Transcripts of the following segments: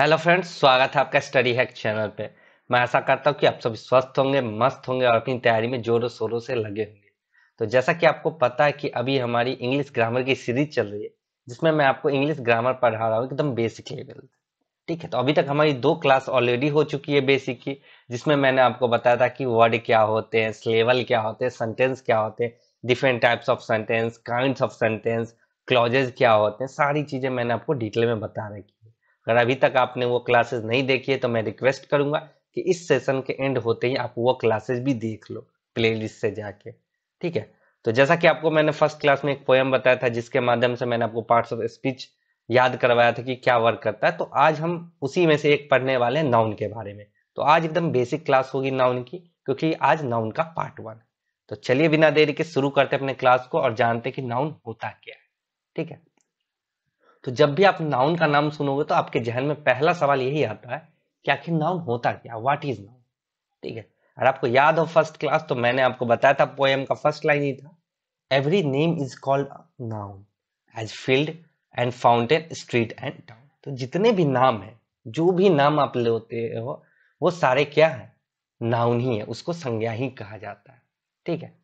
hello friends स्वागत है आपका स्टडी हैक चैनल पे मैं ऐसा करता हूँ कि आप सभी स्वस्थ होंगे मस्त होंगे और अपनी तैयारी में जोरों शोरों से लगे होंगे तो जैसा कि आपको पता है कि अभी हमारी इंग्लिश ग्रामर की सीरीज चल रही है जिसमें मैं आपको इंग्लिश ग्रामर पढ़ा रहा हूँ एकदम बेसिक लेवल ठीक है तो अभी तक हमारी दो क्लास ऑलरेडी हो चुकी है बेसिक की जिसमें मैंने आपको बताया था कि वर्ड क्या होते हैं स्लेवल क्या होते हैं सेंटेंस क्या होते हैं different types of sentence kind of sentence clauses क्या होते हैं सारी चीज़ें मैंने आपको डिटेल में बता रखी अगर अभी तक आपने वो क्लासेस नहीं देखी है तो मैं रिक्वेस्ट करूंगा कि इस सेशन के एंड होते ही आप वो क्लासेस भी देख लो प्लेलिस्ट से जाके ठीक है तो जैसा कि आपको मैंने फर्स्ट क्लास में एक पोएम बताया था जिसके माध्यम से मैंने आपको पार्ट्स ऑफ स्पीच याद करवाया था कि क्या वर्क करता है तो आज हम उसी में से एक पढ़ने वाले हैं नाउन के बारे में तो आज एकदम बेसिक क्लास होगी नाउन की क्योंकि आज नाउन का पार्ट वन तो चलिए बिना देरी के शुरू करते अपने क्लास को और जानते कि नाउन होता क्या है ठीक है तो जब भी आप नाउन का नाम सुनोगे तो आपके जहन में पहला सवाल यही आता है कि आखिर नाउन होता क्या वाट इज नाउन ठीक है और आपको याद हो फर्स्ट क्लास तो मैंने आपको बताया था पोएम का फर्स्ट लाइन ही था every name is called noun as field and fountain street and town तो जितने भी नाम है जो भी नाम आप लेते हो वो सारे क्या है नाउन ही है उसको संज्ञा ही कहा जाता है ठीक है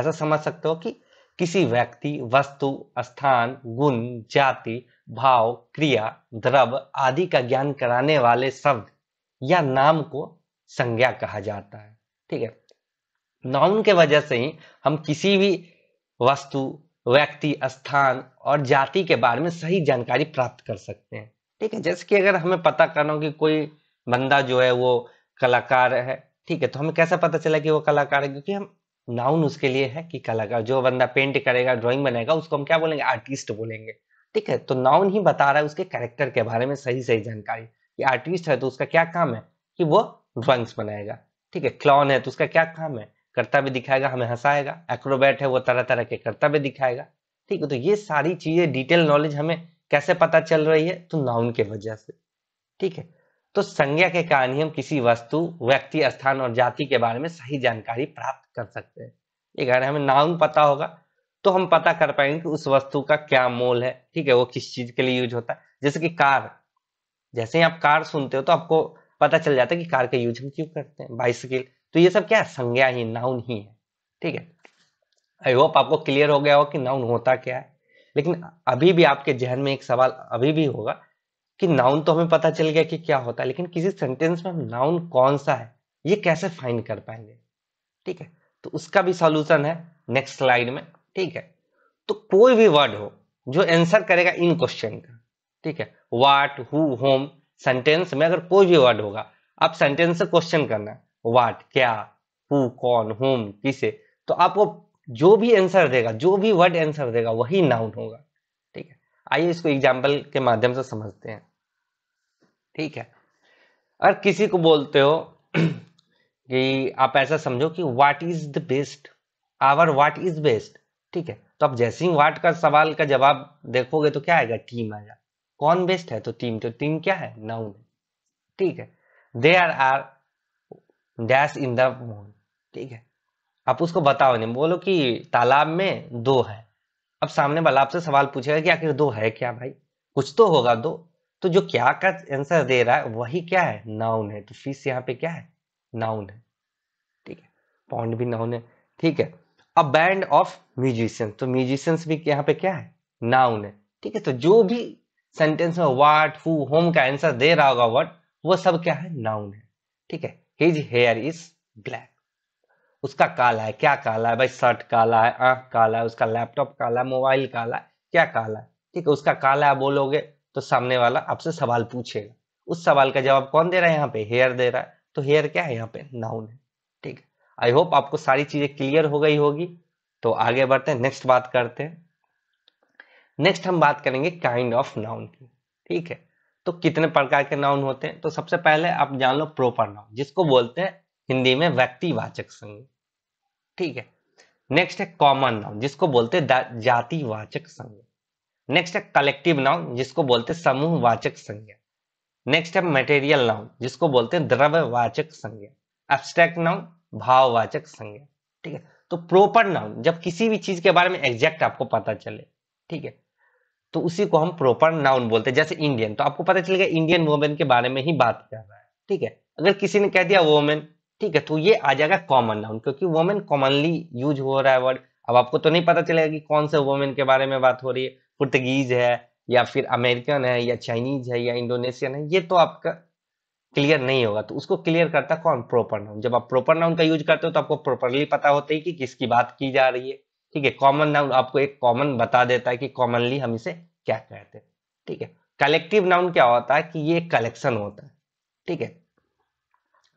ऐसा समझ सकते हो कि किसी व्यक्ति वस्तु स्थान गुण जाति भाव क्रिया द्रव आदि का ज्ञान कराने वाले शब्द या नाम को संज्ञा कहा जाता है ठीक है नाउन के वजह से ही हम किसी भी वस्तु व्यक्ति स्थान और जाति के बारे में सही जानकारी प्राप्त कर सकते हैं ठीक है जैसे कि अगर हमें पता करना हो कि कोई बंदा जो है वो कलाकार है ठीक है तो हमें कैसे पता चला कि वो कलाकार है क्योंकि हम नाउन उसके लिए है कि कलाकार जो बंदा पेंट करेगा ड्राइंग बनाएगा उसको हम क्या बोलेंगे आर्टिस्ट बोलेंगे ठीक है तो नाउन ही बता रहा है उसके कैरेक्टर के बारे में सही सही जानकारी कि आर्टिस्ट है तो उसका क्या काम है कि वो ड्रॉइंग्स बनाएगा ठीक है क्लॉन है तो उसका क्या काम है कर्तव्य दिखाएगा हमें हंसाएगा एक्रोबैट है वो तरह तरह के कर्तव्य दिखाएगा ठीक है तो ये सारी चीजें डिटेल नॉलेज हमें कैसे पता चल रही है तो नाउन के वजह से ठीक है तो संज्ञा के कारण ही हम किसी वस्तु व्यक्ति स्थान और जाति के बारे में सही जानकारी प्राप्त कर सकते हैं ये कारण हमें नाउन पता होगा तो हम पता कर पाएंगे कि उस वस्तु का क्या मोल है ठीक है वो किस चीज के लिए यूज होता है जैसे कि कार जैसे ही आप कार सुनते हो तो आपको पता चल जाता है कि कार का यूज हम क्यों करते हैं बाइसिकल तो ये सब क्या है संज्ञा ही नाउन ही है ठीक है आई होप आपको क्लियर हो गया हो कि नाउन होता क्या है लेकिन अभी भी आपके जहन में एक सवाल अभी भी होगा कि नाउन तो हमें पता चल गया कि क्या होता है लेकिन किसी सेंटेंस में हम नाउन कौन सा है ये कैसे फाइन कर पाएंगे ठीक है तो उसका भी सॉल्यूशन है नेक्स्ट स्लाइड में ठीक है तो कोई भी वर्ड हो जो आंसर करेगा इन क्वेश्चन का ठीक है वाट हु होम सेंटेंस में अगर कोई भी वर्ड होगा आप सेंटेंस से क्वेश्चन करना वाट क्या हु कौन होम किसे तो आपको जो भी आंसर देगा जो भी वर्ड आंसर देगा वही नाउन होगा आइए इसको एग्जाम्पल के माध्यम से समझते हैं ठीक है अगर किसी को बोलते हो कि आप ऐसा समझो कि what is the best hour what is best ठीक है तो आप जैसे ही व्हाट का सवाल का जवाब देखोगे तो क्या आएगा टीम आएगा कौन बेस्ट है तो टीम तो टीम क्या है नाउन है ठीक है they are are dash in the moon ठीक है आप उसको बताओ नहीं बोलो कि तालाब में दो है अब सामने वाला आपसे सवाल पूछेगा कि आखिर दो है क्या भाई कुछ तो होगा दो तो जो क्या का आंसर दे रहा है वही क्या है नाउन है तो फिश यहाँ पे क्या है नाउन है ठीक है पॉन्ड भी नाउन है ठीक है अब बैंड ऑफ म्यूजिशियंस तो म्यूजिशियंस भी यहाँ पे क्या है नाउन है ठीक है तो जो भी सेंटेंस में वाट हु होम का आंसर दे रहा होगा वट वो सब क्या है नाउन है ठीक है हिज हेयर इज ब्लैक उसका काला है क्या काला है भाई शर्ट काला है आँख काला है उसका लैपटॉप काला है मोबाइल काला है क्या काला है ठीक है उसका काला है बोलोगे तो सामने वाला आपसे सवाल पूछेगा उस सवाल का जवाब कौन दे रहा है यहाँ पे हेयर दे रहा है तो हेयर क्या है यहाँ पे नाउन है ठीक है आई होप आपको सारी चीजें क्लियर हो गई होगी तो आगे बढ़ते हैं नेक्स्ट बात करते हैं नेक्स्ट हम बात करेंगे काइंड ऑफ नाउन की ठीक है तो कितने प्रकार के नाउन होते हैं तो सबसे पहले आप जान लो प्रोपर नाउन जिसको बोलते हैं हिंदी में व्यक्तिवाचक संज्ञा ठीक है नेक्स्ट है कॉमन नाउन जिसको बोलते जाति जातिवाचक संज्ञा नेक्स्ट है कलेक्टिव नाउन जिसको बोलते समूह समूहवाचक संज्ञा नेक्स्ट है मटेरियल नाउन जिसको बोलते हैं द्रव्यवाचक संज्ञा एब्स्ट्रैक्ट नाउन भाववाचक संज्ञा ठीक है तो प्रोपर नाउन जब किसी भी चीज के बारे में एग्जैक्ट आपको पता चले ठीक है तो उसी को हम प्रोपर नाउन बोलते हैं जैसे इंडियन तो आपको पता चलेगा इंडियन वोमेन के बारे में ही बात कर रहा है ठीक है अगर किसी ने कह दिया वोमेन ठीक है तो ये आ जाएगा कॉमन नाउन क्योंकि वोमेन कॉमनली यूज हो रहा है वर्ड अब आपको तो नहीं पता चलेगा कि कौन से वोमेन के बारे में बात हो रही है पुर्तगीज है या फिर अमेरिकन है या चाइनीज है या इंडोनेशियन है ये तो आपका क्लियर नहीं होगा तो उसको क्लियर करता कौन प्रॉपर नाउन जब आप प्रॉपर नाउन का यूज करते हो तो आपको प्रॉपरली पता होता है कि किसकी बात की जा रही है ठीक है कॉमन नाउन आपको एक कॉमन बता देता है कि कॉमनली हम इसे क्या कहते हैं ठीक है कलेक्टिव नाउन क्या होता है कि ये कलेक्शन होता है ठीक है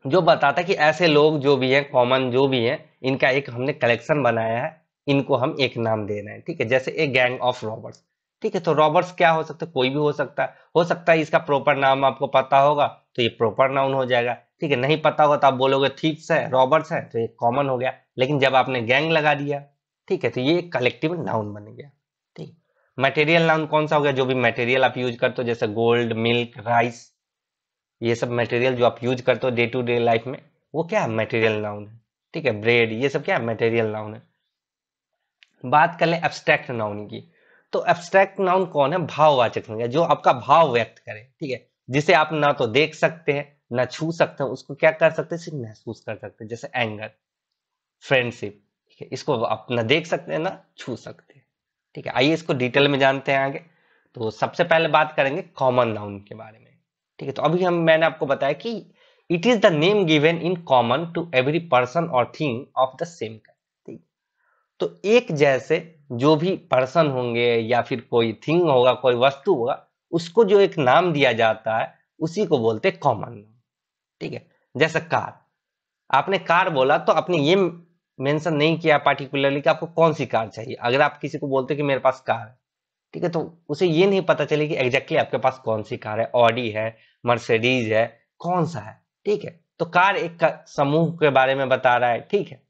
जो बताता है कि ऐसे लोग जो भी हैं कॉमन जो भी हैं इनका एक हमने कलेक्शन बनाया है इनको हम एक नाम दे रहे हैं ठीक है जैसे ए गैंग ऑफ रॉबर्ट्स ठीक है तो रॉबर्ट्स क्या हो सकता है कोई भी हो सकता है हो सकता है इसका प्रॉपर नाम आपको पता होगा तो ये प्रॉपर नाउन हो जाएगा ठीक है नहीं पता होगा तो आप बोलोगे थीप्स है रॉबर्ट्स है तो ये कॉमन हो गया लेकिन जब आपने गैंग लगा दिया ठीक है तो ये कलेक्टिव नाउन बन गया ठीक मटेरियल नाउन कौन सा हो गया जो भी मटेरियल आप यूज करते हो जैसे गोल्ड मिल्क राइस ये सब मटेरियल जो आप यूज करते हो डे टू डे लाइफ में वो क्या है मटेरियल नाउन है ठीक है ब्रेड ये सब क्या है मटेरियल नाउन है बात कर लें एब्स्ट्रैक्ट नाउन की तो एब्स्ट्रैक्ट नाउन कौन है भाववाचक संज्ञा जो आपका भाव व्यक्त करे ठीक है जिसे आप ना तो देख सकते हैं ना छू सकते हैं उसको क्या कर सकते हैं सिर्फ महसूस कर सकते हैं जैसे एंगर फ्रेंडशिप ठीक है इसको आप ना देख सकते हैं ना छू सकते हैं ठीक है आइए इसको डिटेल में जानते हैं आगे तो सबसे पहले बात करेंगे कॉमन नाउन के बारे में ठीक है तो अभी हम मैंने आपको बताया कि it is the name given in common to every person और थिंग ऑफ द सेम ठीक तो एक जैसे जो भी पर्सन होंगे या फिर कोई थिंग होगा कोई वस्तु होगा उसको जो एक नाम दिया जाता है उसी को बोलते कॉमन नाम ठीक है जैसे कार आपने कार बोला तो आपने ये मेंशन नहीं किया पार्टिकुलरली कि आपको कौन सी कार चाहिए अगर आप किसी को बोलते कि मेरे पास कार है ठीक है तो उसे ये नहीं पता चले कि एग्जैक्टली exactly आपके पास कौन सी कार है ऑडी है मर्सिडीज है कौन सा है ठीक है तो कार एक का, समूह के बारे में बता रहा है ठीक है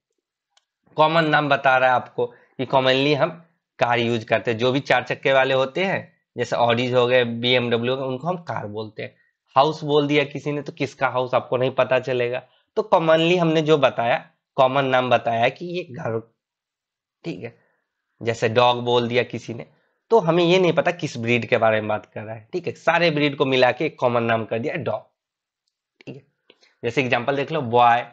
कॉमन नाम बता रहा है आपको कि कॉमनली हम कार यूज करते हैं जो भी चार चक्के वाले होते हैं जैसे ऑडिज हो गए बी एमडब्ल्यू हो गए उनको हम कार बोलते हैं हाउस बोल दिया किसी ने तो किसका हाउस आपको नहीं पता चलेगा तो कॉमनली हमने जो बताया कॉमन नाम बताया कि ये घर ठीक है जैसे डॉग बोल दिया किसी ने तो हमें ये नहीं पता किस ब्रीड के बारे में बात कर रहा है ठीक है सारे ब्रीड को मिला के एक कॉमन नाम कर दिया डॉग ठीक है जैसे एग्जाम्पल देख लो बॉय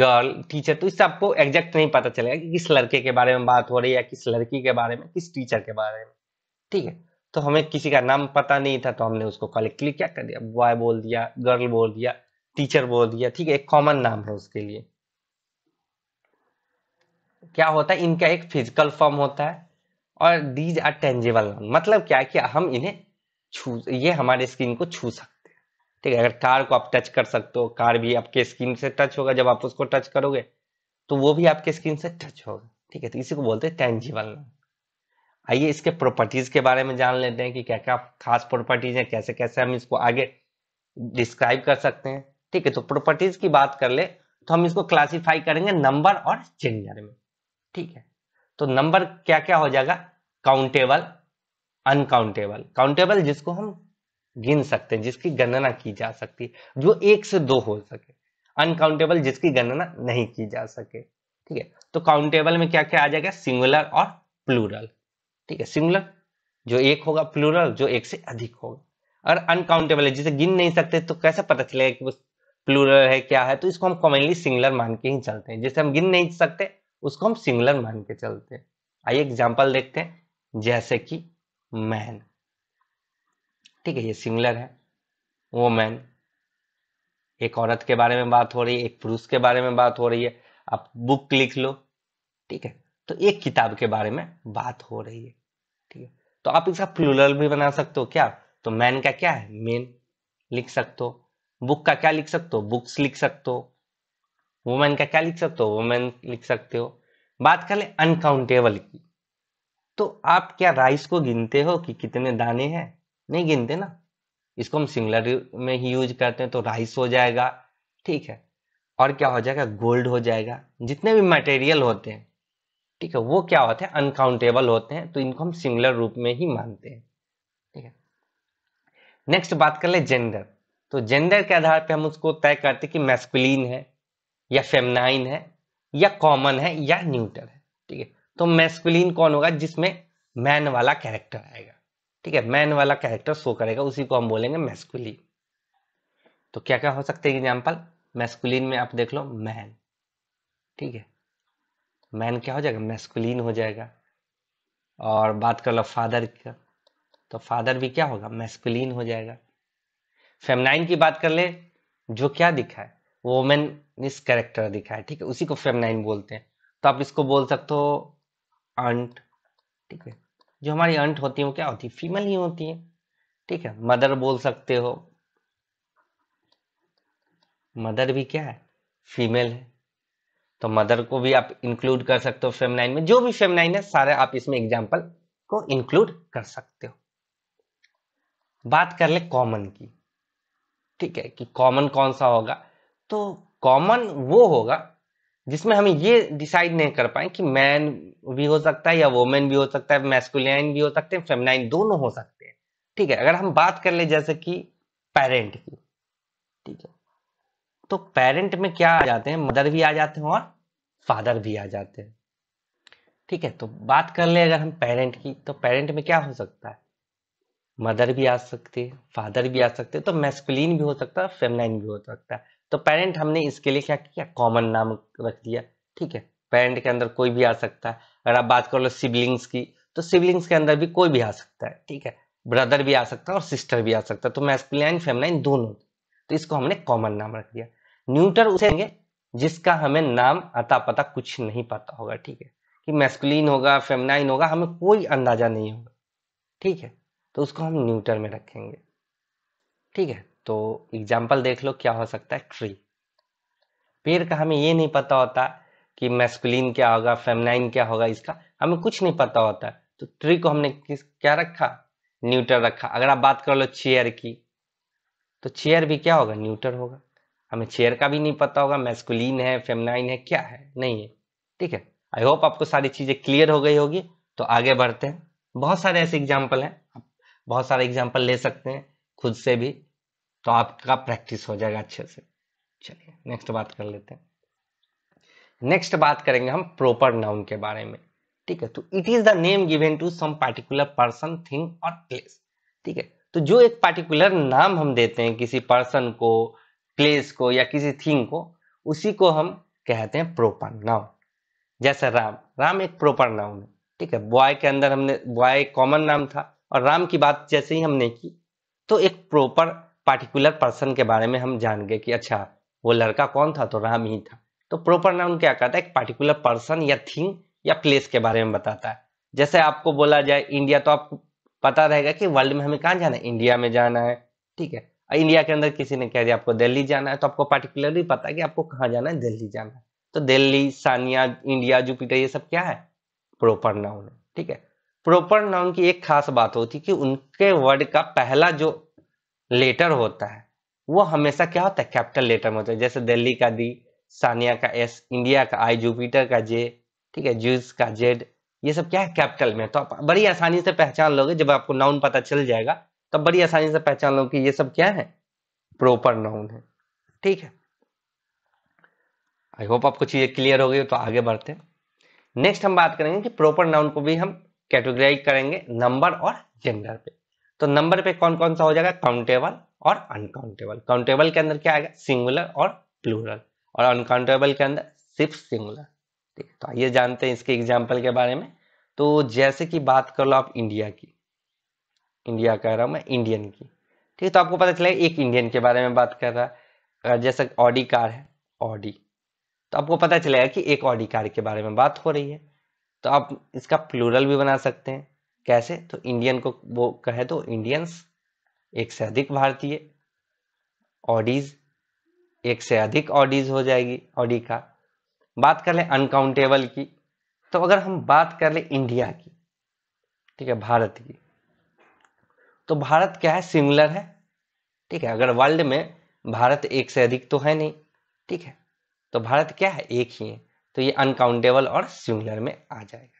गर्ल टीचर तो इससे आपको एग्जैक्ट नहीं पता चलेगा कि किस लड़के के बारे में बात हो रही है किस लड़की के बारे में किस टीचर के बारे में ठीक है तो हमें किसी का नाम पता नहीं था तो हमने उसको क्लिक क्या कर दिया बॉय बोल दिया गर्ल बोल दिया टीचर बोल दिया ठीक है एक कॉमन नाम है उसके लिए क्या होता है इनका एक फिजिकल फॉर्म होता है और दीज आर टेंजेबल मतलब क्या कि हम इन्हें छू ये हमारे स्किन को छू सकते हैं ठीक है अगर कार को आप टच कर सकते हो कार भी आपके स्किन से टच होगा जब आप उसको टच करोगे तो वो भी आपके स्किन से टच होगा ठीक है तो इसी को बोलते हैं टेंजिबल आइए इसके प्रॉपर्टीज के बारे में जान लेते हैं कि क्या क्या खास प्रॉपर्टीज हैं कैसे कैसे हम इसको आगे डिस्क्राइब कर सकते हैं ठीक है तो प्रॉपर्टीज की बात कर ले तो हम इसको क्लासिफाई करेंगे नंबर और जेंडर में ठीक है तो नंबर क्या क्या हो जाएगा काउंटेबल अनकाउंटेबल काउंटेबल जिसको हम गिन सकते हैं जिसकी गणना की जा सकती है जो एक से दो हो सके अनकाउंटेबल जिसकी गणना नहीं की जा सके ठीक है तो काउंटेबल में क्या क्या आ जाएगा सिंगुलर और प्लूरल ठीक है सिंगुलर जो एक होगा प्लूरल जो एक से अधिक होगा अगर अनकाउंटेबल है जिसे गिन नहीं सकते तो कैसे पता चलेगा कि प्लूरल है क्या है तो इसको हम कॉमनली सिंगुलर मान के ही चलते हैं जैसे हम गिन नहीं सकते उसको हम सिंगुलर मान के चलते हैं आइए एग्जाम्पल देखते हैं जैसे कि मैन ठीक है ये सिंगुलर है वो मैन एक औरत के बारे में बात हो रही है एक पुरुष के बारे में बात हो रही है आप बुक लिख लो ठीक है तो एक किताब के बारे में बात हो रही है ठीक है तो आप इसका प्लूरल भी बना सकते हो क्या तो मैन का क्या है मेन लिख सकते हो बुक का क्या लिख सकते हो बुक्स लिख सकते हो वुमेन का क्या लिख सकते हो वुमेन लिख सकते हो बात कर ले अनकाउंटेबल की तो आप क्या राइस को गिनते हो कि कितने दाने हैं नहीं गिनते ना इसको हम सिंगलर में ही यूज करते हैं तो राइस हो जाएगा ठीक है और क्या हो जाएगा गोल्ड हो जाएगा जितने भी मटेरियल होते हैं ठीक है वो क्या होते हैं अनकाउंटेबल होते हैं तो इनको हम सिंगलर रूप में ही मानते हैं ठीक है नेक्स्ट बात कर ले जेंडर तो जेंडर के आधार पे हम उसको तय करते कि मैस्कुलिन है या फेमनाइन है या कॉमन है या न्यूटर है ठीक है तो मैस्कुलिन कौन होगा जिसमें मैन वाला कैरेक्टर आएगा ठीक है मैन वाला कैरेक्टर शो करेगा उसी को हम बोलेंगे मैस्कुलिन तो क्या क्या हो सकते हैं एग्जाम्पल मैस्कुलिन में आप देख लो मैन ठीक है मैन क्या हो जाएगा मैस्कुलिन हो जाएगा और बात कर लो फादर का तो फादर भी क्या होगा मैस्कुलिन हो जाएगा फेमनाइन की बात कर ले जो क्या दिखा है वोमेनिस कैरेक्टर दिखा है ठीक है उसी को फेमनाइन बोलते हैं तो आप इसको बोल सकते हो अंट ठीक है जो हमारी अंट होती है वो क्या होती है फीमेल ही होती है ठीक है मदर बोल सकते हो मदर भी क्या है फीमेल है तो मदर को भी आप इंक्लूड कर सकते हो फेमनाइन में जो भी फेमनाइन है सारे आप इसमें एग्जाम्पल को इंक्लूड कर सकते हो बात कर ले कॉमन की ठीक है कि कॉमन कौन सा होगा तो कॉमन वो होगा जिसमें हम ये डिसाइड नहीं कर पाए कि मैन भी हो सकता है या वोमेन भी हो सकता है मैस्कुलाइन भी हो सकते हैं फेमनाइन दोनों हो सकते हैं ठीक है अगर हम बात कर ले जैसे कि पेरेंट की ठीक है तो पेरेंट में क्या आ जाते हैं मदर भी आ जाते हैं और फादर भी आ जाते हैं ठीक है तो बात कर ले अगर हम पेरेंट की तो पेरेंट में क्या हो सकता है मदर भी आ सकती है फादर भी आ सकते हैं तो मैस्कुलिन भी हो सकता है फेमनाइन भी हो सकता है तो पेरेंट हमने इसके लिए क्या किया कॉमन नाम रख दिया ठीक है पेरेंट के अंदर कोई भी आ सकता है अगर आप बात कर लो सिबलिंग्स की तो सिबलिंग्स के अंदर भी कोई भी आ सकता है ठीक है ब्रदर भी आ सकता है और सिस्टर भी आ सकता है तो मैस्कुलाइन फेमलाइन दोनों तो इसको हमने कॉमन नाम रख दिया न्यूटर उसे जिसका हमें नाम अता पता कुछ नहीं पता होगा ठीक है कि मैस्कुलिन होगा फेमनाइन होगा हमें कोई अंदाजा नहीं होगा ठीक है तो उसको हम न्यूटर में रखेंगे ठीक है तो एग्जाम्पल देख लो क्या हो सकता है ट्री पेड़ का हमें ये नहीं पता होता कि मैस्कुलिन क्या होगा फेमनाइन क्या होगा इसका हमें कुछ नहीं पता होता तो ट्री को हमने किस क्या रखा न्यूटर रखा अगर आप बात कर लो चेयर की तो चेयर भी क्या होगा न्यूटर होगा हमें चेयर का भी नहीं पता होगा मैस्कुलिन है फेमनाइन है क्या है नहीं है ठीक है आई होप आपको सारी चीज़ें क्लियर हो गई होगी तो आगे बढ़ते हैं बहुत सारे ऐसे एग्जाम्पल हैं आप बहुत सारे एग्जाम्पल ले सकते हैं खुद से भी तो आपका प्रैक्टिस हो जाएगा अच्छे से चलिए नेक्स्ट बात कर लेते हैं नेक्स्ट बात करेंगे हम प्रॉपर नाउन के बारे में ठीक है तो it is the name given to some particular person thing और प्लेस ठीक है तो जो एक पार्टिकुलर नाम हम देते हैं किसी पर्सन को प्लेस को या किसी थिंग को उसी को हम कहते हैं प्रॉपर नाउन जैसे राम राम एक प्रॉपर नाउन है ठीक है बॉय के अंदर हमने बॉय कॉमन नाम था और राम की बात जैसे ही हमने की तो एक प्रॉपर पार्टिकुलर पर्सन के बारे में हम जान गए कि अच्छा वो लड़का कौन था तो राम ही था तो प्रॉपर नाउन क्या कहता है एक पार्टिकुलर पर्सन या थिंग या प्लेस के बारे में बताता है जैसे आपको बोला जाए इंडिया तो आपको पता रहेगा कि वर्ल्ड में हमें कहाँ जाना है इंडिया में जाना है ठीक है इंडिया के अंदर किसी ने कह दिया आपको दिल्ली जाना है तो आपको पार्टिकुलरली पता है कि आपको कहाँ जाना है दिल्ली जाना है तो दिल्ली सानिया इंडिया जुपिटर ये सब क्या है प्रॉपर नाउन ठीक है प्रॉपर नाउन की एक खास बात होती है कि उनके वर्ड का पहला जो लेटर होता है वो हमेशा क्या होता है कैपिटल लेटर में होता है जैसे दिल्ली का दी सानिया का एस इंडिया का आई जुपिटर का जे ठीक है जूस का जेड ये सब क्या है कैपिटल में तो आप बड़ी आसानी से पहचान लोगे जब आपको नाउन पता चल जाएगा तो बड़ी आसानी से पहचान लोगे कि ये सब क्या है प्रॉपर नाउन है ठीक है आई होप आपको चीजें क्लियर हो गई तो आगे बढ़ते हैं नेक्स्ट हम बात करेंगे कि प्रॉपर नाउन को भी हम कैटेगराइज करेंगे नंबर और जेंडर पे तो नंबर पे कौन कौन सा हो जाएगा काउंटेबल और अनकाउंटेबल काउंटेबल के अंदर क्या आएगा सिंगुलर और प्लूरल और अनकाउंटेबल के अंदर सिर्फ सिंगुलर ठीक है तो आइए जानते हैं इसके एग्जाम्पल के बारे में तो जैसे कि बात कर लो आप इंडिया की इंडिया कह रहा हूँ मैं इंडियन की ठीक है तो आपको पता चलेगा एक इंडियन के बारे में बात कर रहा है जैसे ऑडी कार है ऑडी तो आपको पता चलेगा कि एक ऑडी कार के बारे में बात हो रही है तो आप इसका प्लूरल भी बना सकते हैं कैसे तो इंडियन को वो कहे तो इंडियंस एक से अधिक भारतीय ऑडीज एक से अधिक ऑडीज हो जाएगी ऑडी का बात कर ले अनकाउंटेबल की तो अगर हम बात कर ले इंडिया की ठीक है भारत की तो भारत क्या है सिमिलर है ठीक है अगर वर्ल्ड में भारत एक से अधिक तो है नहीं ठीक है तो भारत क्या है एक ही है तो ये अनकाउंटेबल और सिमिलर में आ जाएगा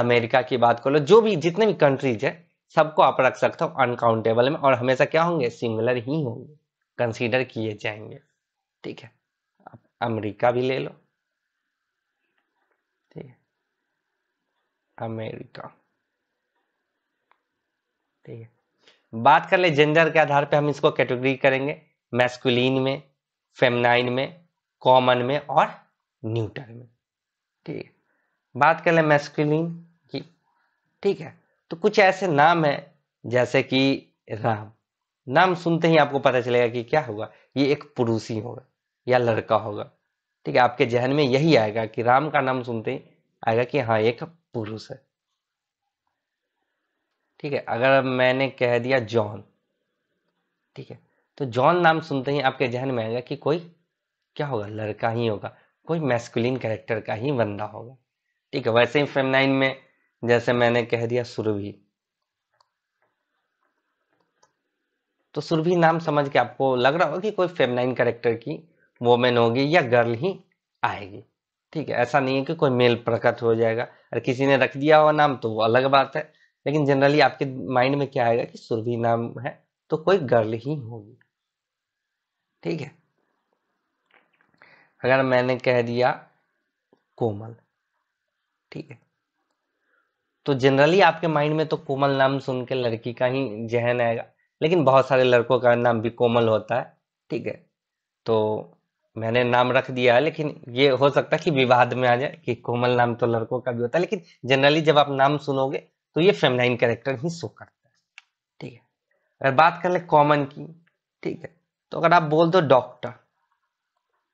अमेरिका की बात कर लो जो भी जितने भी कंट्रीज है सबको आप रख सकते हो अनकाउंटेबल में और हमेशा क्या होंगे सिंगुलर ही होंगे कंसीडर किए जाएंगे ठीक है आप अमेरिका भी ले लो ठीक है अमेरिका ठीक है बात कर ले जेंडर के आधार पे हम इसको कैटेगरी करेंगे मैस्कुलिन में फेमनाइन में कॉमन में और न्यूटन में ठीक है बात कर ले मैस्कुलिन की ठीक है तो कुछ ऐसे नाम है जैसे कि राम नाम सुनते ही आपको पता चलेगा कि क्या होगा ये एक पुरुष ही होगा या लड़का होगा ठीक है आपके जहन में यही आएगा कि राम का नाम सुनते ही आएगा कि हाँ एक पुरुष है ठीक है अगर मैंने कह दिया जॉन ठीक है तो जॉन नाम सुनते ही आपके जहन में आएगा कि कोई क्या होगा लड़का ही होगा कोई मैस्कुलिन कैरेक्टर का ही बंदा होगा ठीक है वैसे ही फेमनाइन में जैसे मैंने कह दिया सुरभि तो सुरभि नाम समझ के आपको लग रहा होगा कि कोई फेमनाइन करेक्टर की वोमेन होगी या गर्ल ही आएगी ठीक है ऐसा नहीं है कि कोई मेल प्रकट हो जाएगा और किसी ने रख दिया हुआ नाम तो वो अलग बात है लेकिन जनरली आपके माइंड में क्या आएगा कि सुरभि नाम है तो कोई गर्ल ही होगी ठीक है अगर मैंने कह दिया कोमल ठीक है तो जनरली आपके माइंड में तो कोमल नाम सुन के लड़की का ही जहन आएगा लेकिन बहुत सारे लड़कों का नाम भी कोमल होता है ठीक है तो मैंने नाम रख दिया है लेकिन ये हो सकता है कि विवाद में आ जाए कि कोमल नाम तो लड़कों का भी होता है लेकिन जनरली जब आप नाम सुनोगे तो ये फेमनाइन कैरेक्टर ही शो करता है ठीक है अगर बात कर ले कॉमन की ठीक है तो अगर आप बोल दो डॉक्टर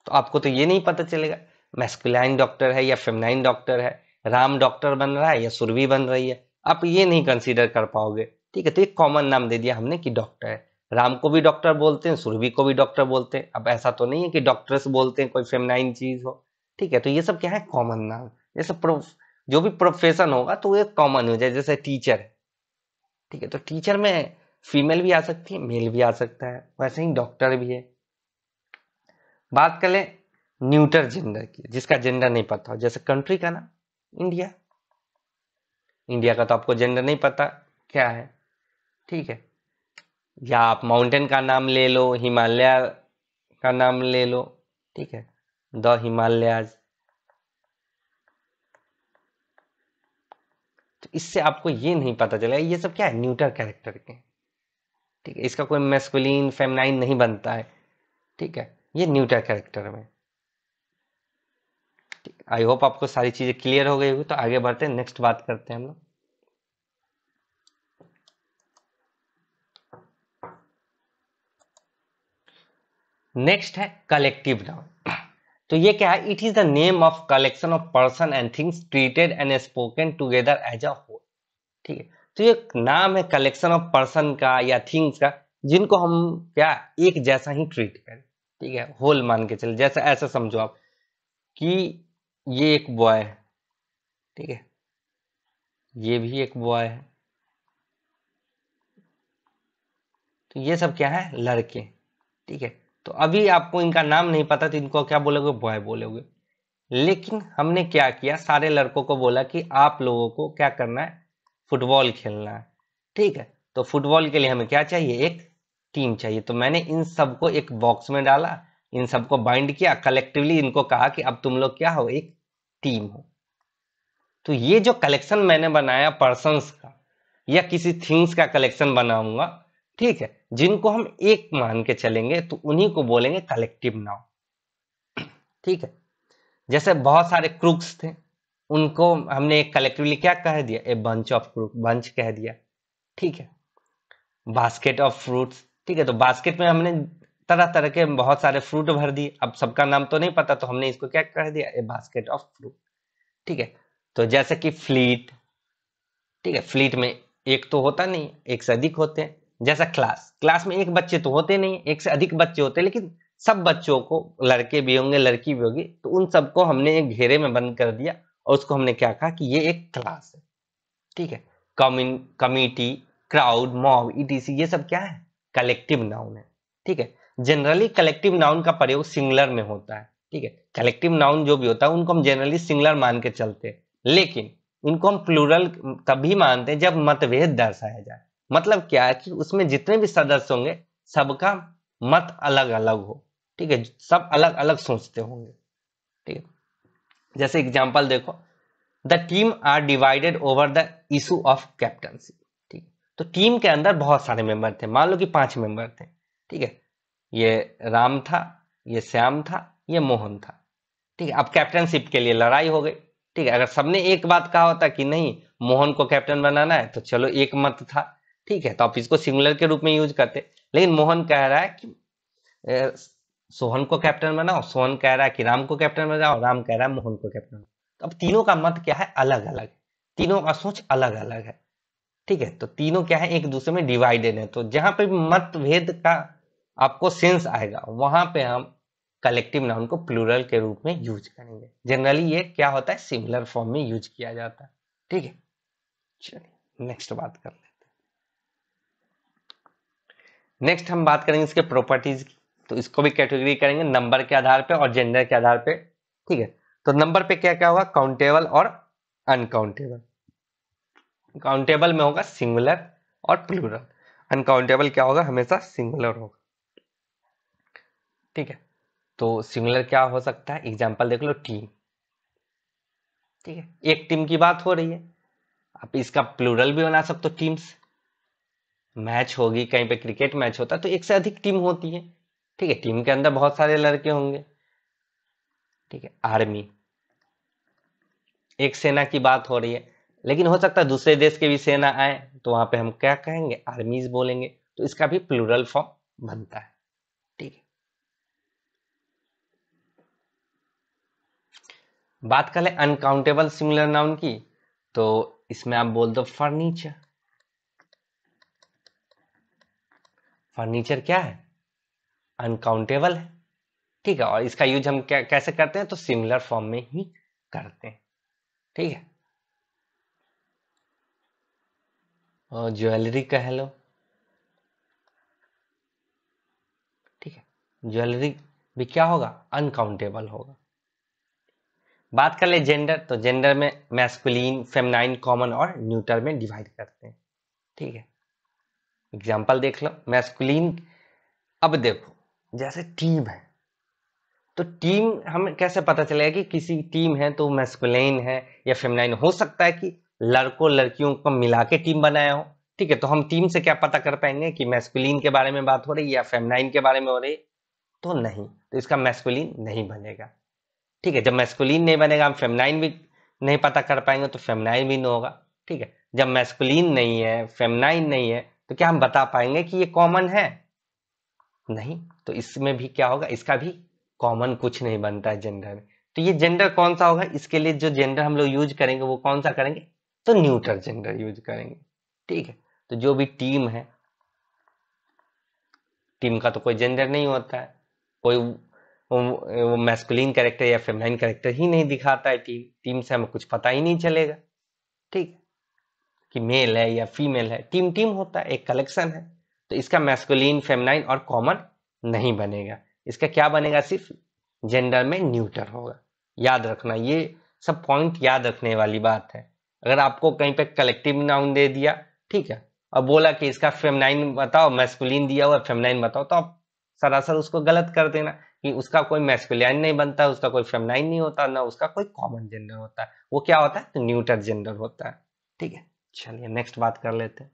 तो आपको तो ये नहीं पता चलेगा मेस्कुलाइन डॉक्टर है या फेमनाइन डॉक्टर है राम डॉक्टर बन रहा है या सुरभि बन रही है आप ये नहीं कंसिडर कर पाओगे ठीक है तो एक कॉमन नाम दे दिया हमने कि डॉक्टर है राम को भी डॉक्टर बोलते हैं सुरभि को भी डॉक्टर बोलते हैं अब ऐसा तो नहीं है कि डॉक्टर्स बोलते हैं कोई फेमनाइन चीज हो ठीक है तो ये सब क्या है कॉमन नाम जैसे जो भी प्रोफेशन होगा तो एक कॉमन हो जाए जैसे टीचर ठीक है तो टीचर में फीमेल भी आ सकती है मेल भी आ सकता है वैसे ही डॉक्टर भी है बात करें न्यूटर जेंडर की जिसका जेंडर नहीं पता हो जैसे कंट्री का नाम इंडिया इंडिया का तो आपको जेंडर नहीं पता क्या है ठीक है या आप माउंटेन का नाम ले लो हिमालय का नाम ले लो ठीक है द हिमालयाज तो इससे आपको ये नहीं पता चलेगा ये सब क्या है न्यूटर कैरेक्टर के ठीक है इसका कोई मेस्कुलिन फेमनाइन नहीं बनता है ठीक है ये न्यूटर कैरेक्टर में आई होप आपको सारी चीज़ें क्लियर हो गई होगी तो आगे बढ़ते हैं नेक्स्ट बात करते हैं हम लोग नेक्स्ट है कलेक्टिव नाउन तो ये क्या है it is the name of collection of person and things treated and spoken together as a whole ठीक है तो ये नाम है कलेक्शन ऑफ पर्सन का या थिंग्स का जिनको हम क्या एक जैसा ही ट्रीट करें ठीक है होल मान के चले जैसा ऐसा समझो आप कि ये एक बॉय है ठीक है ये भी एक बॉय है तो ये सब क्या है लड़के ठीक है तो अभी आपको इनका नाम नहीं पता तो इनको क्या बोलोगे बॉय बोलोगे लेकिन हमने क्या किया सारे लड़कों को बोला कि आप लोगों को क्या करना है फुटबॉल खेलना है ठीक है तो फुटबॉल के लिए हमें क्या चाहिए एक टीम चाहिए तो मैंने इन सबको एक बॉक्स में डाला इन सबको बाइंड किया कलेक्टिवली इनको कहा कि अब तुम लोग क्या हो एक टीम हो तो ये जो कलेक्शन मैंने बनाया पर्सन का या किसी थिंग्स का कलेक्शन बनाऊंगा ठीक है जिनको हम एक मान के चलेंगे तो उन्हीं को बोलेंगे कलेक्टिव नाउ ठीक है जैसे बहुत सारे क्रूक्स थे उनको हमने एक कलेक्टिवली क्या कह दिया a bunch of crook bunch कह दिया ठीक है बास्केट ऑफ फ्रूट्स ठीक है तो बास्केट में हमने तरह तरह के बहुत सारे फ्रूट भर दिए अब सबका नाम तो नहीं पता तो हमने इसको क्या कर दिया ए बास्केट ऑफ फ्रूट ठीक है तो जैसे कि फ्लीट ठीक है फ्लीट में एक तो होता नहीं एक से अधिक होते हैं जैसा क्लास क्लास में एक बच्चे तो होते नहीं एक से अधिक बच्चे होते लेकिन सब बच्चों को लड़के भी होंगे लड़की भी होगी तो उन सबको हमने एक घेरे में बंद कर दिया और उसको हमने क्या कहा कि ये एक क्लास है ठीक है कमिटी क्राउड मॉब ईटीसी ये सब क्या है कलेक्टिव नाउन है ठीक है जनरली कलेक्टिव नाउन का प्रयोग सिंगलर में होता है ठीक है कलेक्टिव नाउन जो भी होता है उनको हम जनरली सिंगलर मान के चलते हैं लेकिन उनको हम प्लूरल तभी मानते हैं जब मतभेद दर्शाया जाए मतलब क्या है कि उसमें जितने भी सदस्य होंगे सबका मत अलग अलग हो ठीक है सब अलग अलग सोचते होंगे ठीक है जैसे एग्जाम्पल देखो the team are divided over the issue of captaincy ठीक तो टीम के अंदर बहुत सारे मेंबर थे मान लो कि पांच मेंबर थे ठीक है ये राम था ये श्याम था ये मोहन था ठीक है अब कैप्टनशिप के लिए लड़ाई हो गई ठीक है अगर सबने एक बात कहा होता कि नहीं मोहन को कैप्टन बनाना है तो चलो एक मत था ठीक है तो आप इसको सिंगुलर के रूप में यूज करते लेकिन मोहन कह रहा है कि सोहन को कैप्टन बनाओ सोहन कह रहा है कि राम को कैप्टन बनाओ राम कह रहा है मोहन को कैप्टन तो अब तीनों का मत क्या है अलग अलग तीनों का सोच अलग अलग है ठीक है तो तीनों क्या है एक दूसरे में डिवाइडेड है तो जहां पर मतभेद का आपको सेंस आएगा वहां पे हम कलेक्टिव नाउन को प्लूरल के रूप में यूज करेंगे जनरली ये क्या होता है सिमिलर फॉर्म में यूज किया जाता है ठीक है चलिए नेक्स्ट बात कर लेते हैं नेक्स्ट हम बात करेंगे इसके प्रॉपर्टीज की तो इसको भी कैटेगरी करेंगे नंबर के आधार पे और जेंडर के आधार पे ठीक है तो नंबर पे क्या क्या होगा काउंटेबल और अनकाउंटेबल काउंटेबल में होगा सिंगुलर और प्लूरल अनकाउंटेबल क्या होगा हमेशा सिंगुलर होगा ठीक है तो सिमिलर क्या हो सकता है एग्जाम्पल देख लो टीम ठीक है एक टीम की बात हो रही है आप इसका प्लूरल भी बना सकते हो टीम्स मैच होगी कहीं पे क्रिकेट मैच होता है तो एक से अधिक टीम होती है ठीक है टीम के अंदर बहुत सारे लड़के होंगे ठीक है आर्मी एक सेना की बात हो रही है लेकिन हो सकता है दूसरे देश के भी सेना आए तो वहां पे हम क्या कहेंगे आर्मीज बोलेंगे तो इसका भी प्लूरल फॉर्म बनता है बात कर ले अनकाउंटेबल सिमिलर नाउन की तो इसमें आप बोल दो फर्नीचर फर्नीचर क्या है अनकाउंटेबल है ठीक है और इसका यूज हम कैसे करते हैं तो सिमिलर फॉर्म में ही करते हैं ठीक है और ज्वेलरी कह लो ठीक है ज्वेलरी भी क्या होगा अनकाउंटेबल होगा बात कर ले जेंडर तो जेंडर में मैस्कुलीन फेमनाइन कॉमन और न्यूटर में डिवाइड करते हैं ठीक है एग्जाम्पल देख लो मैस्कुलीन अब देखो जैसे टीम है तो टीम हमें कैसे पता चलेगा कि किसी टीम है तो मैस्कुलिन है या फेमनाइन हो सकता है कि लड़कों लड़कियों को मिला के टीम बनाया हो ठीक है तो हम टीम से क्या पता कर पाएंगे कि मैस्कुलीन के बारे में बात हो रही है या फेमनाइन के बारे में हो रही तो नहीं तो इसका मैस्कुलीन नहीं बनेगा ठीक है जब मैस्कुलीन नहीं बनेगा हम फेमनाइन भी नहीं पता कर पाएंगे तो फेमनाइन भी नहीं होगा ठीक है जब मैस्कुलीन नहीं है फेमनाइन नहीं है तो क्या हम बता पाएंगे कि ये कॉमन है नहीं तो इसमें भी क्या होगा इसका भी कॉमन कुछ नहीं बनता है जेंडर में तो ये जेंडर कौन सा होगा इसके लिए जो जेंडर हम लोग यूज करेंगे वो कौन सा करेंगे तो न्यूट्रल जेंडर यूज करेंगे ठीक है तो जो भी टीम है टीम का तो कोई जेंडर नहीं होता है कोई वो मैस्कुलिन कैरेक्टर या फेमलाइन कैरेक्टर ही नहीं दिखाता है टीम टीम से हमें कुछ पता ही नहीं चलेगा ठीक है कि मेल है या फीमेल है टीम टीम होता है एक कलेक्शन है तो इसका मैस्कुलिन फेमलाइन और कॉमन नहीं बनेगा इसका क्या बनेगा सिर्फ जेंडर में न्यूटर होगा याद रखना ये सब पॉइंट याद रखने वाली बात है अगर आपको कहीं पे कलेक्टिव नाउन दे दिया ठीक है और बोला कि इसका फेमनाइन बताओ मैस्कुलिन दिया हुआ फेमनाइन बताओ तो आप सरासर उसको गलत कर देना कि उसका कोई मैस्कुलिन नहीं बनता है उसका कोई फेमनाइन नहीं होता ना उसका कोई कॉमन जेंडर होता है वो क्या होता है न्यूटर तो जेंडर होता है ठीक है चलिए नेक्स्ट बात कर लेते हैं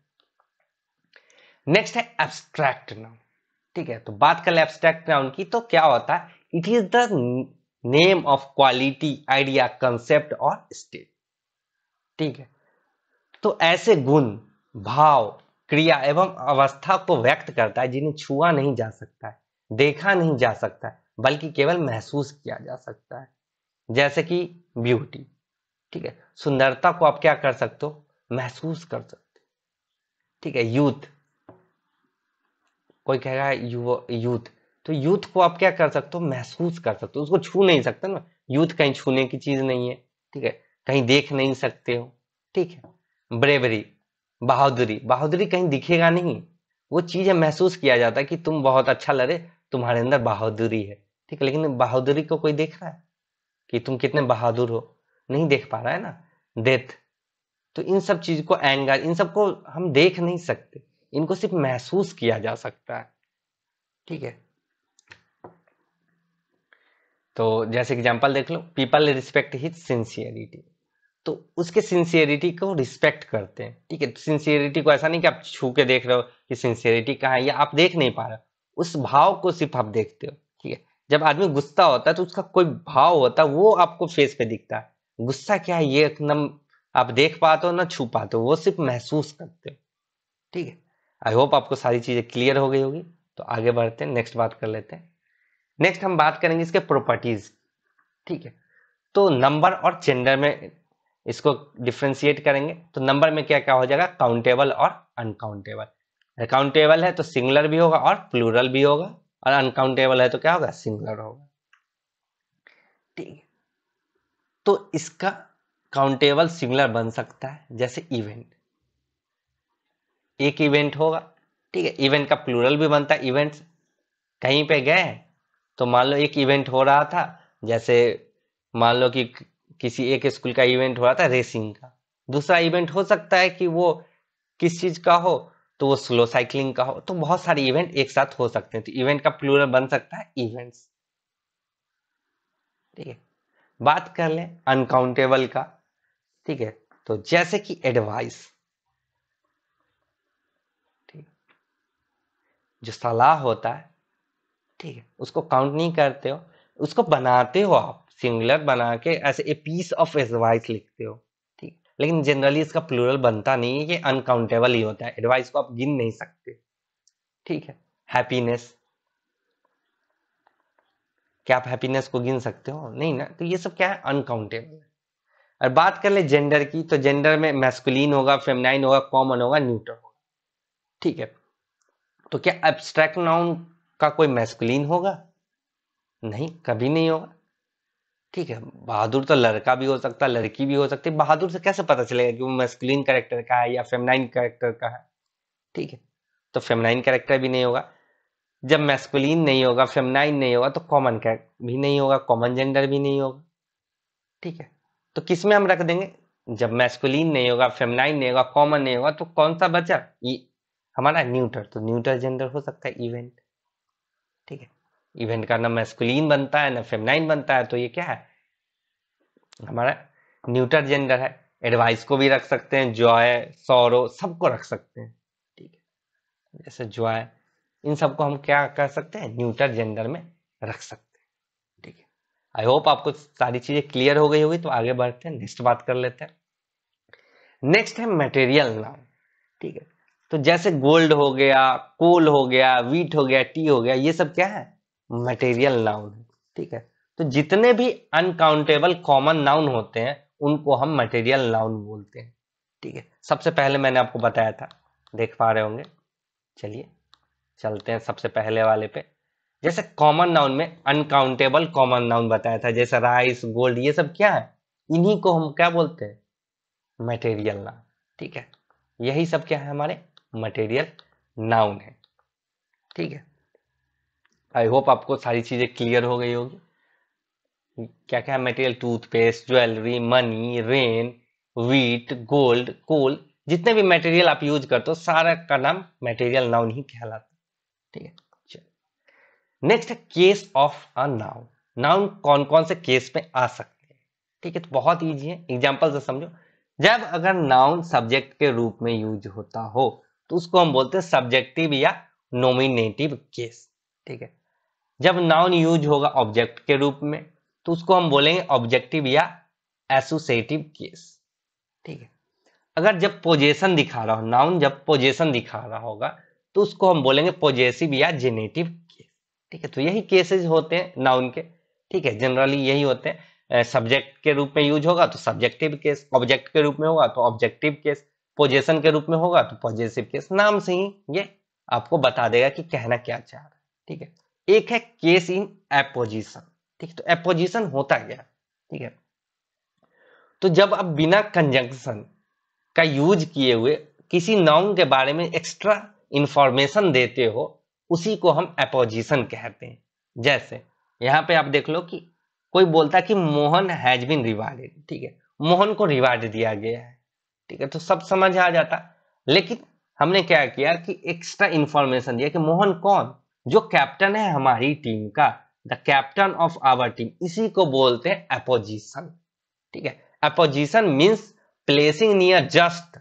नेक्स्ट है एब्स्ट्रैक्ट नाउन ठीक है तो बात कर ले एब्स्ट्रैक्ट नाउन की तो क्या होता है it is the name of quality idea concept और स्टेट ठीक है तो ऐसे गुण भाव क्रिया एवं अवस्था को व्यक्त करता है जिन्हें छुआ नहीं जा सकता है देखा नहीं जा सकता बल्कि केवल महसूस किया जा सकता है जैसे कि ब्यूटी ठीक है सुंदरता को आप क्या कर सकते हो महसूस कर सकते ठीक है यूथ कोई कह रहा है यूथ तो यूथ को आप क्या कर सकते हो महसूस कर सकते हो उसको छू नहीं सकते ना यूथ कहीं छूने की चीज नहीं है ठीक है कहीं देख नहीं सकते हो ठीक है ब्रेवरी बहादुरी बहादुरी कहीं दिखेगा नहीं वो चीज महसूस किया जाता है कि तुम बहुत अच्छा लड़े तुम्हारे अंदर बहादुरी है ठीक है लेकिन बहादुरी को कोई देख रहा है कि तुम कितने बहादुर हो नहीं देख पा रहा है ना डेथ तो इन सब चीज को एंगर इन सबको हम देख नहीं सकते इनको सिर्फ महसूस किया जा सकता है ठीक है तो जैसे एग्जाम्पल देख लो पीपल रिस्पेक्ट हिज सिंसियरिटी तो उसके सिंसियरिटी को रिस्पेक्ट करते हैं ठीक है सिंसियरिटी को ऐसा नहीं कि आप छू के देख रहे हो कि सिंसियरिटी कहाँ है या आप देख नहीं पा रहे उस भाव को सिर्फ आप देखते हो ठीक है जब आदमी गुस्सा होता है तो उसका कोई भाव होता है वो आपको फेस पे दिखता है गुस्सा क्या है ये एकदम आप देख पाते हो ना छू पाते हो वो सिर्फ महसूस करते हो ठीक है आई होप आपको सारी चीजें क्लियर हो गई होगी तो आगे बढ़ते हैं नेक्स्ट बात कर लेते हैं नेक्स्ट हम बात करेंगे इसके प्रॉपर्टीज ठीक है तो नंबर और जेंडर में इसको डिफ्रेंशिएट करेंगे तो नंबर में क्या क्या हो जाएगा काउंटेबल और अनकाउंटेबल अकाउंटेबल है तो सिंगुलर भी होगा और प्लूरल भी होगा और अनकाउंटेबल है तो क्या होगा सिंगुलर होगा ठीक तो इसका काउंटेबल सिंगुलर बन सकता है जैसे इवेंट एक इवेंट होगा ठीक है इवेंट का प्लूरल भी बनता है इवेंट कहीं पे गए तो मान लो एक इवेंट हो रहा था जैसे मान लो कि किसी एक स्कूल का इवेंट हो रहा था रेसिंग का दूसरा इवेंट हो सकता है कि वो किस चीज का हो तो वो स्लो साइकिलिंग का हो तो बहुत सारे इवेंट एक साथ हो सकते हैं तो इवेंट का प्लूरल बन सकता है इवेंट्स ठीक है बात कर ले अनकाउंटेबल का ठीक है तो जैसे कि एडवाइस ठीक जो सलाह होता है ठीक है उसको काउंट नहीं करते हो उसको बनाते हो आप सिंगुलर बना के ऐसे ए पीस ऑफ एडवाइस लिखते हो लेकिन जनरली इसका प्लूरल बनता नहीं है ये अनकाउंटेबल ही होता है एडवाइस को आप गिन नहीं सकते ठीक है हैप्पीनेस क्या आप हैप्पीनेस को गिन सकते हो नहीं ना तो ये सब क्या है अनकाउंटेबल है और बात कर ले जेंडर की तो जेंडर में मैस्कुलिन होगा फेमनाइन होगा कॉमन होगा न्यूट्रल होगा ठीक है तो क्या एब्स्ट्रैक्ट नाउन का कोई मैस्कुलिन होगा नहीं कभी नहीं होगा ठीक है बहादुर तो लड़का भी हो सकता है लड़की भी हो सकती है बहादुर से कैसे पता चलेगा कि वो मैस्कुलिन कैरेक्टर का है या फेमनाइन कैरेक्टर का है ठीक है तो फेमनाइन कैरेक्टर भी नहीं होगा जब मैस्कुलिन नहीं होगा फेमनाइन नहीं होगा तो कॉमन कैरेक्टर भी नहीं होगा कॉमन जेंडर भी नहीं होगा ठीक है तो किस में हम रख देंगे जब मैस्कुलिन नहीं होगा फेमनाइन नहीं होगा कॉमन नहीं होगा तो कौन सा बचा हमारा न्यूटर तो न्यूटर जेंडर हो सकता है इवेंट ठीक है इवेंट का ना मैस्कुलीन बनता है ना फेमनाइन बनता है तो ये क्या है हमारा न्यूटर जेंडर है एडवाइस को भी रख सकते हैं जॉय सौरो सबको रख सकते हैं ठीक है जैसे जॉय इन सबको हम क्या कर सकते हैं न्यूटर जेंडर में रख सकते हैं ठीक है आई होप आपको सारी चीजें क्लियर हो गई होगी तो आगे बढ़ते हैं नेक्स्ट बात कर लेते हैं नेक्स्ट है मटेरियल नाउ ठीक है तो जैसे गोल्ड हो गया कोल हो गया वीट हो गया टी हो गया ये सब क्या है मटेरियल नाउन ठीक है तो जितने भी अनकाउंटेबल कॉमन नाउन होते हैं उनको हम मटेरियल नाउन बोलते हैं ठीक है सबसे पहले मैंने आपको बताया था देख पा रहे होंगे चलिए चलते हैं सबसे पहले वाले पे जैसे कॉमन नाउन में अनकाउंटेबल कॉमन नाउन बताया था जैसे राइस गोल्ड ये सब क्या है इन्हीं को हम क्या बोलते हैं मटेरियल नाउन ठीक है यही सब क्या है हमारे मटेरियल नाउन है ठीक है आई होप आपको सारी चीज़ें क्लियर हो गई होगी क्या क्या material toothpaste jewellery money rain wheat gold coal जितने भी मटेरियल आप यूज करते हो सारा का नाम मटेरियल नाउन ही कहलाता ठीक है चलो नेक्स्ट है case of a noun noun कौन कौन से केस में आ सकते हैं ठीक है तो बहुत ईजी है एग्जाम्पल से समझो जब अगर नाउन सब्जेक्ट के रूप में यूज होता हो तो उसको हम बोलते हैं सब्जेक्टिव या नोमिनेटिव केस ठीक है जब नाउन यूज होगा ऑब्जेक्ट के रूप में तो उसको हम बोलेंगे ऑब्जेक्टिव या एसोसिएटिव केस ठीक है अगर जब पोजेशन दिखा रहा हो नाउन जब पोजेशन दिखा रहा होगा तो उसको हम बोलेंगे पोजेसिव या जेनेटिव केस ठीक है तो यही केसेस होते हैं नाउन के ठीक है जनरली यही होते हैं सब्जेक्ट के रूप में यूज होगा तो सब्जेक्टिव केस ऑब्जेक्ट के रूप में होगा तो ऑब्जेक्टिव केस पोजेशन के रूप में होगा तो पोजेसिव केस नाम से ही ये आपको बता देगा कि कहना क्या चाह रहा है ठीक है एक है केस इन एपोजिशन ठीक है तो एपोजिशन होता क्या ठीक है तो जब आप बिना कंजंक्शन का यूज किए हुए किसी नाउन के बारे में एक्स्ट्रा इंफॉर्मेशन देते हो उसी को हम एपोजिशन कहते हैं जैसे यहां पे आप देख लो कि कोई बोलता है कि मोहन हैज बिन रिवार्डेड ठीक है मोहन को रिवार्ड दिया गया है ठीक है तो सब समझ आ जाता लेकिन हमने क्या किया कि एक्स्ट्रा इंफॉर्मेशन दिया कि मोहन कौन जो कैप्टन है हमारी टीम का the captain of our team इसी को बोलते हैं अपोजिशन ठीक है opposition means placing near just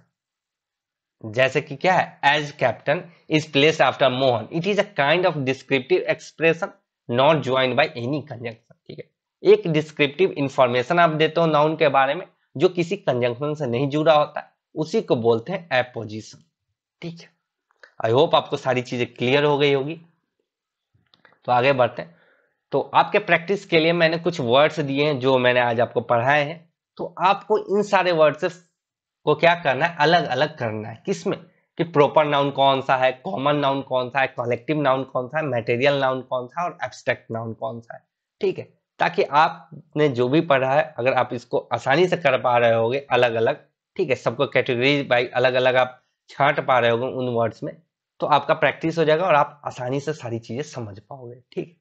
जैसे कि क्या है as captain is place after Mohan it is a kind of descriptive expression not join by any conjunction ठीक है एक डिस्क्रिप्टिव इंफॉर्मेशन आप देते हो नाउन के बारे में जो किसी कंजंक्शन से नहीं जुड़ा होता उसी को बोलते हैं एपोजिशन ठीक है आई होप आपको सारी चीजें क्लियर हो गई होगी तो आगे बढ़ते हैं तो आपके प्रैक्टिस के लिए मैंने कुछ वर्ड्स दिए हैं जो मैंने आज आपको पढ़ाए हैं तो आपको इन सारे वर्ड्स को क्या करना है अलग अलग करना है किसमें कि प्रॉपर नाउन कौन सा है कॉमन नाउन कौन सा है कलेक्टिव नाउन कौन सा है मेटेरियल नाउन कौन सा है और एब्स्ट्रैक्ट नाउन कौन सा है ठीक है ताकि आपने जो भी पढ़ा है अगर आप इसको आसानी से कर पा रहे होगे अलग अलग ठीक है सबको कैटेगरी बाई अलग अलग आप छांट पा रहे होगे उन वर्ड्स में तो आपका प्रैक्टिस हो जाएगा और आप आसानी से सारी चीजें समझ पाओगे ठीक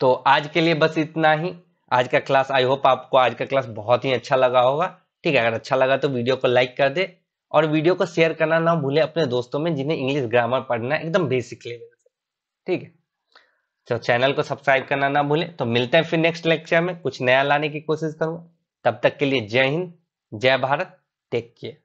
तो आज के लिए बस इतना ही आज का क्लास आई होप आपको आज का क्लास बहुत ही अच्छा लगा होगा ठीक है अगर अच्छा लगा तो वीडियो को लाइक कर दे और वीडियो को शेयर करना ना भूले अपने दोस्तों में जिन्हें इंग्लिश ग्रामर पढ़ना है एकदम बेसिक लेवल से ठीक है तो चैनल को सब्सक्राइब करना ना भूले तो मिलते हैं फिर नेक्स्ट लेक्चर में कुछ नया लाने की कोशिश करूंगा तब तक के लिए जय हिंद जय भारत टेक केयर